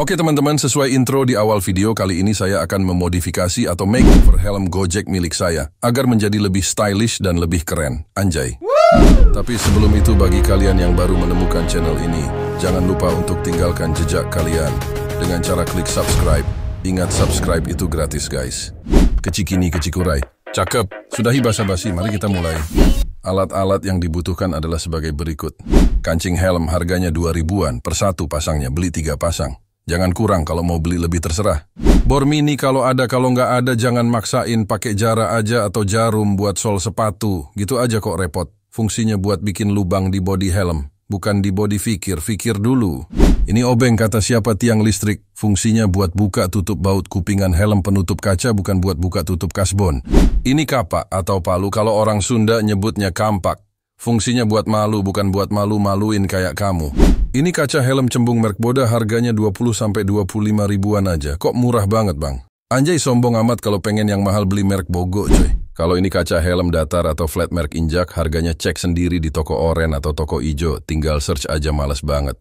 Oke teman-teman, sesuai intro di awal video, kali ini saya akan memodifikasi atau makeover helm Gojek milik saya agar menjadi lebih stylish dan lebih keren. Anjay. Tapi sebelum itu, bagi kalian yang baru menemukan channel ini, jangan lupa untuk tinggalkan jejak kalian dengan cara klik subscribe. Ingat subscribe itu gratis guys. Kecikini kecikurai. Cakep. Sudahi basa-basi, mari kita mulai. Alat-alat yang dibutuhkan adalah sebagai berikut. Kancing helm harganya 2000 ribuan per satu pasangnya, beli tiga pasang. Jangan kurang kalau mau beli lebih terserah. Bor mini kalau ada, kalau nggak ada jangan maksain pakai jara aja atau jarum buat sol sepatu. Gitu aja kok repot. Fungsinya buat bikin lubang di body helm, bukan di body fikir. Fikir dulu. Ini obeng kata siapa tiang listrik. Fungsinya buat buka tutup baut kupingan helm penutup kaca bukan buat buka tutup kasbon. Ini kapak atau palu kalau orang Sunda nyebutnya kampak. Fungsinya buat malu bukan buat malu-maluin kayak kamu. Ini kaca helm cembung merk Boda harganya 20-25 ribuan aja. Kok murah banget bang? Anjay sombong amat kalau pengen yang mahal beli merk Bogo cuy. Kalau ini kaca helm datar atau flat merk injak, harganya cek sendiri di toko oren atau toko ijo. Tinggal search aja males banget.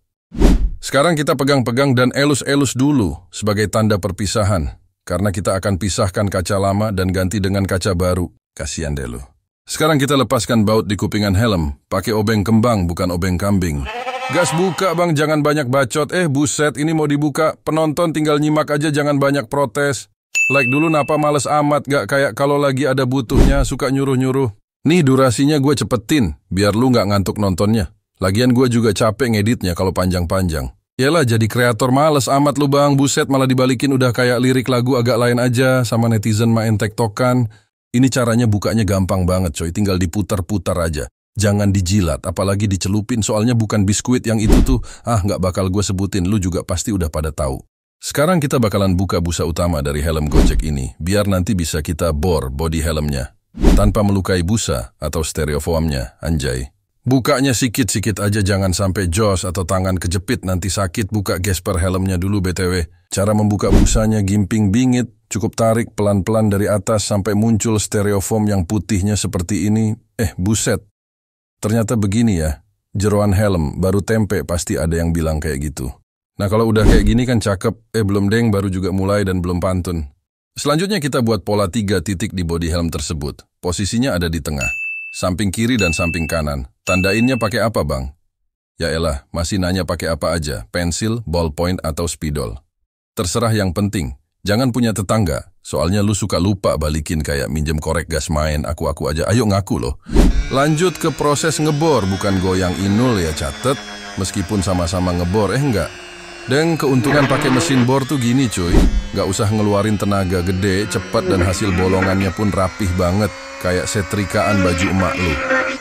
Sekarang kita pegang-pegang dan elus-elus dulu sebagai tanda perpisahan. Karena kita akan pisahkan kaca lama dan ganti dengan kaca baru. Kasian deh lu. Sekarang kita lepaskan baut di kupingan helm, pakai obeng kembang bukan obeng kambing. Gas buka bang, jangan banyak bacot. Eh buset, ini mau dibuka. Penonton tinggal nyimak aja, jangan banyak protes. Like dulu napa males amat, gak kayak kalau lagi ada butuhnya, suka nyuruh-nyuruh. Nih durasinya gue cepetin, biar lu gak ngantuk nontonnya. Lagian gue juga capek ngeditnya kalau panjang-panjang. Yalah jadi kreator males amat lu bang, buset malah dibalikin udah kayak lirik lagu agak lain aja sama netizen main tektokan. Ini caranya bukanya gampang banget coy, tinggal diputar-putar aja jangan dijilat, apalagi dicelupin, soalnya bukan biskuit yang itu tuh, ah nggak bakal gue sebutin, lu juga pasti udah pada tahu. Sekarang kita bakalan buka busa utama dari helm Gojek ini, biar nanti bisa kita bor body helmnya. Tanpa melukai busa atau stereofoamnya, anjay. Bukanya sikit-sikit aja jangan sampai jos atau tangan kejepit nanti sakit buka gesper helmnya dulu BTW. Cara membuka busanya gimping bingit, cukup tarik pelan-pelan dari atas sampai muncul stereofoam yang putihnya seperti ini. Eh buset, Ternyata begini ya, jeruan helm, baru tempe pasti ada yang bilang kayak gitu. Nah kalau udah kayak gini kan cakep, eh belum deng baru juga mulai dan belum pantun. Selanjutnya kita buat pola tiga titik di body helm tersebut. Posisinya ada di tengah, samping kiri dan samping kanan. Tandainnya pakai apa bang? Ya elah, masih nanya pakai apa aja, pensil, ballpoint, atau spidol. Terserah yang penting, jangan punya tetangga, Soalnya lu suka lupa balikin kayak minjem korek gas main, aku-aku aja. Ayo ngaku loh. Lanjut ke proses ngebor, bukan goyang inul ya catet. Meskipun sama-sama ngebor, eh enggak. Deng keuntungan pakai mesin bor tuh gini cuy. Nggak usah ngeluarin tenaga gede, cepat dan hasil bolongannya pun rapih banget. Kayak setrikaan baju emak lu.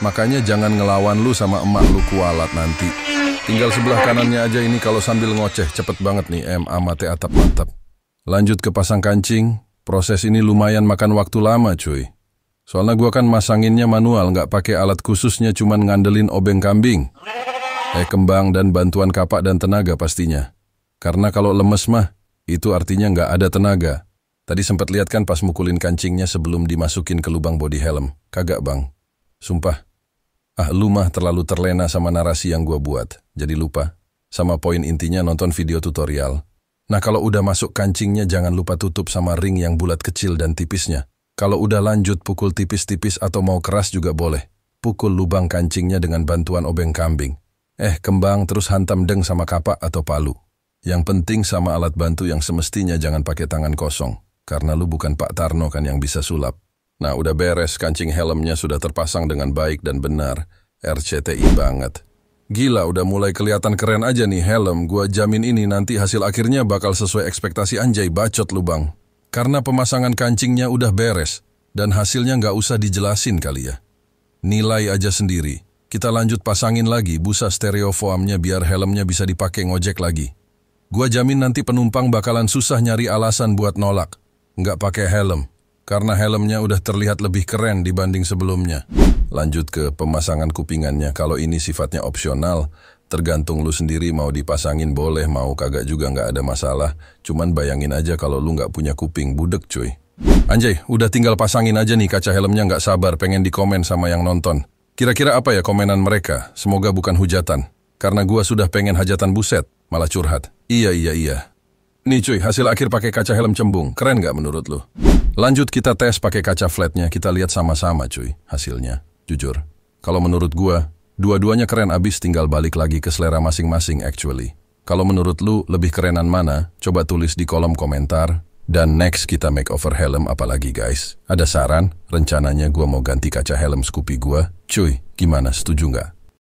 Makanya jangan ngelawan lu sama emak lu kualat nanti. Tinggal sebelah kanannya aja ini kalau sambil ngoceh. Cepet banget nih em, amate atap mantap. Lanjut ke pasang kancing, Proses ini lumayan makan waktu lama cuy. Soalnya gua kan masanginnya manual, nggak pakai alat khususnya cuman ngandelin obeng kambing. Eh kembang dan bantuan kapak dan tenaga pastinya. Karena kalau lemes mah, itu artinya nggak ada tenaga. Tadi sempat lihat kan pas mukulin kancingnya sebelum dimasukin ke lubang body helm. Kagak bang. Sumpah. Ah lu mah terlalu terlena sama narasi yang gua buat. Jadi lupa. Sama poin intinya nonton video tutorial. Nah kalau udah masuk kancingnya jangan lupa tutup sama ring yang bulat kecil dan tipisnya. Kalau udah lanjut pukul tipis-tipis atau mau keras juga boleh. Pukul lubang kancingnya dengan bantuan obeng kambing. Eh kembang terus hantam deng sama kapak atau palu. Yang penting sama alat bantu yang semestinya jangan pakai tangan kosong. Karena lu bukan Pak Tarno kan yang bisa sulap. Nah udah beres kancing helmnya sudah terpasang dengan baik dan benar. RCTI banget. Gila, udah mulai kelihatan keren aja nih helm. Gua jamin ini nanti hasil akhirnya bakal sesuai ekspektasi anjay bacot lubang, Karena pemasangan kancingnya udah beres, dan hasilnya nggak usah dijelasin kali ya. Nilai aja sendiri. Kita lanjut pasangin lagi busa stereofoamnya biar helmnya bisa dipakai ngojek lagi. Gua jamin nanti penumpang bakalan susah nyari alasan buat nolak. Nggak pakai helm karena helmnya udah terlihat lebih keren dibanding sebelumnya. Lanjut ke pemasangan kupingannya, kalau ini sifatnya opsional, tergantung lu sendiri mau dipasangin boleh, mau kagak juga nggak ada masalah. Cuman bayangin aja kalau lu nggak punya kuping, budek cuy. Anjay, udah tinggal pasangin aja nih kaca helmnya nggak sabar pengen dikomen sama yang nonton. Kira-kira apa ya komenan mereka? Semoga bukan hujatan. Karena gua sudah pengen hajatan buset, malah curhat. Iya, iya, iya. Nih cuy, hasil akhir pakai kaca helm cembung. Keren nggak menurut lu? Lanjut kita tes pakai kaca flatnya, kita lihat sama-sama cuy hasilnya. Jujur, kalau menurut gua, dua-duanya keren abis tinggal balik lagi ke selera masing-masing actually. Kalau menurut lu lebih kerenan mana, coba tulis di kolom komentar. Dan next kita make over helm apalagi guys. Ada saran? Rencananya gua mau ganti kaca helm Scoopy gua. Cuy, gimana setuju nggak?